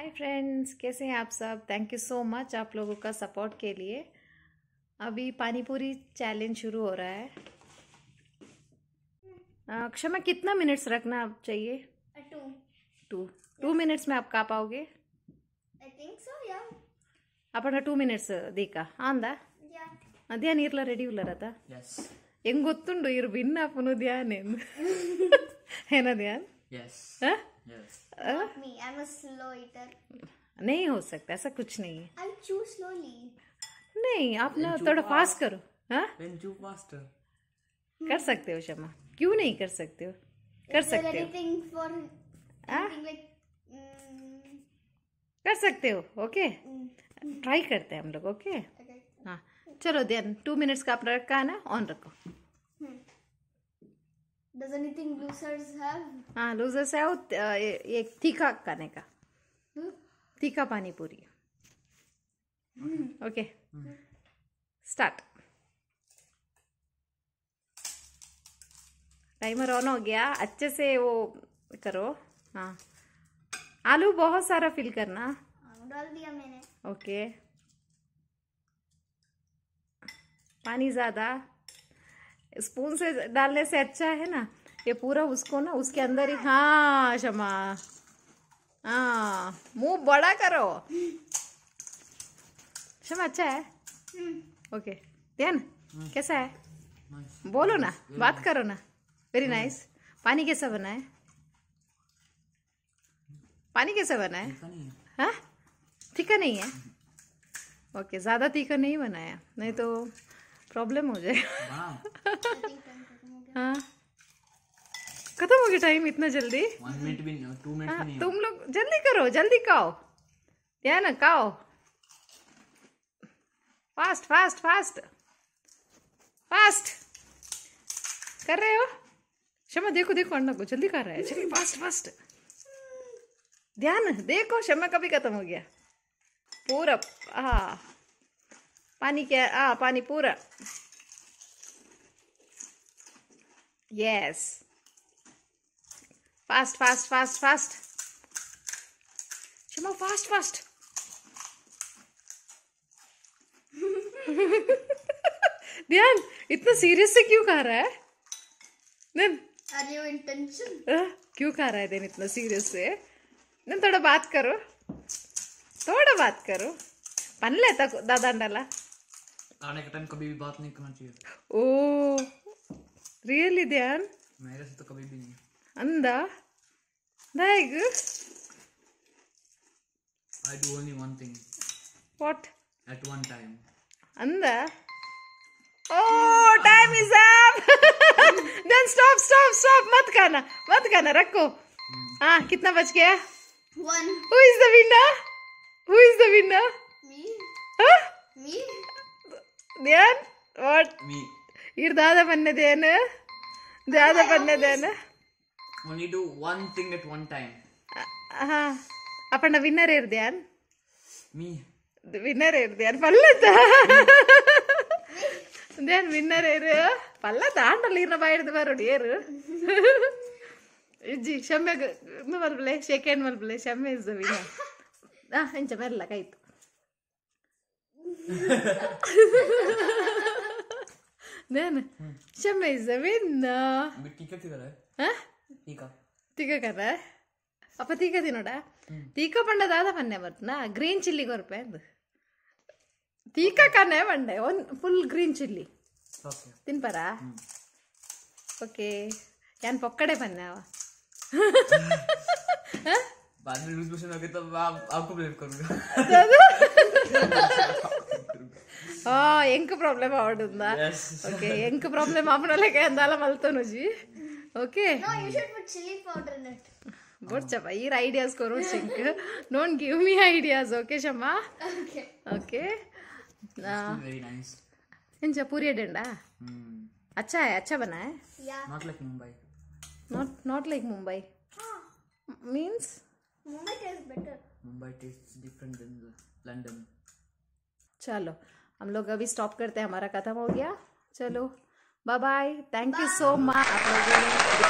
Hi friends कैसे हैं आप सब थैंक यू सो मच आप लोगों का सपोर्ट के लिए अभी पानीपुरी चैलेंज शुरू हो रहा है क्षमा कितना मिनट्स रखना आप चाहिए टू टू टू मिनट्स में आप खा पाओगे आई थिंक सो या ಅಪಣ ಟೂ ಮಿನಿಟ್ಸ್ ದೀಕ ಆಂದ ಧ್ಯಾನ ಇರ್ಲ ರೆಡಿ ಇಲ್ಲರದ ಹೆಂಗ್ ಗೊತ್ತುಂಡು ಇರು ಭಿನ್ನ ध्यान ಧ್ಯಾನ್ ಏನು ಏನ ಧ್ಯಾನ್ नहीं हो सकता ऐसा कुछ नहीं है नहीं आप ना थोड़ा फास्ट करो फास्टर हाँ? कर hmm. सकते हो शमा क्यों नहीं कर सकते हो कर सकते हो हाँ? hmm. कर सकते हो ओके ट्राई hmm. करते हैं हम लोग ओके हाँ चलो देन टू मिनट्स का अपना रखा है ना ऑन रखो Does anything losers have? हाँ losers है वो एक तीखा खाने का हम्म। तीखा पानी पूरी ओके स्टार्ट टाइमर ऑन हो गया अच्छे से वो करो हाँ आलू बहुत सारा फिल करना डाल दिया मैंने ओके पानी ज़्यादा स्पून से डालने से अच्छा है ना ये पूरा उसको ना उसके अंदर ही हाँ क्षमा हाँ मुंह बड़ा करो क्षमा अच्छा है ओके ध्यान कैसा है बोलो ना बात करो ना वेरी नाइस पानी कैसा बना है पानी कैसा बना है हाँ तीखा नहीं है ओके ज़्यादा तीखा नहीं बनाया नहीं तो प्रॉब्लम हो जाएगा हाँ खत्म हो गया टाइम इतना जल्दी मिनट भी नहीं हो मिनट हाँ, नहीं तुम लोग जल्दी करो जल्दी काओ या ना काओ फास्ट फास्ट फास्ट फास्ट कर रहे हो शमा देखो देखो अन्ना को जल्दी कर रहा है चलिए फास्ट फास्ट ध्यान देखो शमा कभी खत्म हो गया पूरा हाँ पानी क्या आ पानी पूरा yes fast fast fast fast क्षमा फास्ट फास्ट ध्यान इतना सीरियस से क्यों खा रहा है नहीं आर यू इंटेंशन क्यों खा रहा है देन इतना सीरियस से नहीं थोड़ा बात करो थोड़ा बात करो पन लेता दादा डाला आने के टाइम कभी भी बात नहीं करना चाहिए ओ रियली ध्यान मेरे से तो कभी भी नहीं अंदा दाएग I do only one thing. What? At one time. Anda? Oh, time is up. Then stop, stop, stop. मत खाना, मत खाना, रखो. हाँ, hmm. कितना बच गया? One. Who is the winner? Who is the winner? Me. Huh? Me. ಏನ್ ವಾಟ್ ಇವ್ರ ದಾದ ಬನ್ನದೇನು ದಾದ ಬನ್ನದೇನು only do ವಿನ್ನರ್ ದೇನ್ ವಿನ್ನರ್ ಪಲ್ಲ ಇಜ್ಜಿ ನಾನು ಶಮ ಇಸ್ ವಿನ್ನ ಅಪ್ಪ ತೀಕತಿ ನೋಡ ತೀಕ ಪಂಡದಾದ ಪನ್ನೆ ಬರ್ತನ ಗ್ರೀನ್ ಚಿಲ್ಲಿ ಕೊರ್ಪೆ ತೀಕ ಕನೆ ಪಂಡೆ ಒನ್ ಫುಲ್ ಗ್ರೀನ್ ಚಿಲ್ಲಿ ತಿನ್ಪರಾ ಓಕೆ ಯಾನ್ ಪೊಕ್ಕಡೆ ಪನ್ನೆ ಅವ ఎంక ప్రాబ్లం అవడుందా ఓకే ఎంక ప్రాబ్లం అవడాలకే అందాల మళ్ళతో నుజీ ఓకే గుడ్ చెప్ప ఈర్ ఐడియాస్ కొరూ చింక్ don't give me ideas okay చమ్మా ఓకే ఏం చెప్పు రేడండా అచ్చా అచ్చా బనా not like Mumbai means Mumbai taste हम लोग अभी स्टॉप करते हैं हमारा खत्म हो गया चलो bye bye thank you so much